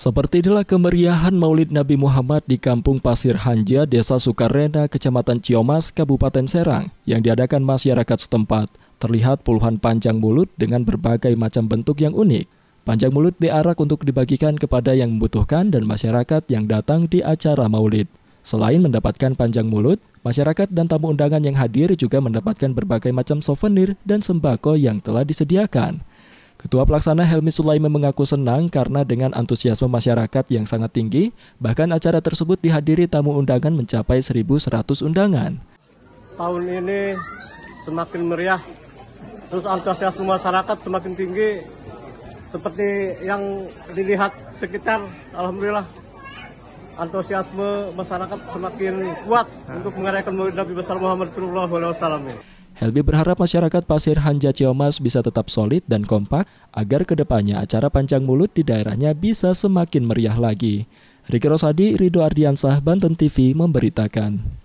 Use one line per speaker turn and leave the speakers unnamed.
Seperti inilah kemeriahan maulid Nabi Muhammad di kampung Pasir Hanja, Desa Sukarena, Kecamatan Ciomas, Kabupaten Serang, yang diadakan masyarakat setempat. Terlihat puluhan panjang mulut dengan berbagai macam bentuk yang unik. Panjang mulut diarak untuk dibagikan kepada yang membutuhkan dan masyarakat yang datang di acara maulid. Selain mendapatkan panjang mulut, masyarakat dan tamu undangan yang hadir juga mendapatkan berbagai macam souvenir dan sembako yang telah disediakan. Ketua Pelaksana Helmi Sulaiman mengaku senang karena dengan antusiasme masyarakat yang sangat tinggi, bahkan acara tersebut dihadiri tamu undangan mencapai 1.100 undangan.
Tahun ini semakin meriah, terus antusiasme masyarakat semakin tinggi, seperti yang dilihat sekitar, Alhamdulillah antusiasme masyarakat semakin kuat untuk mengarahkan Maulid Nabi besar Muhammad SAW. Alaihi Wasallam.
Helbi berharap masyarakat Pasir Hanja Ciomas bisa tetap solid dan kompak agar kedepannya acara panjang mulut di daerahnya bisa semakin meriah lagi. Riki Rosadi, Rido Ardiansah, Banten TV memberitakan.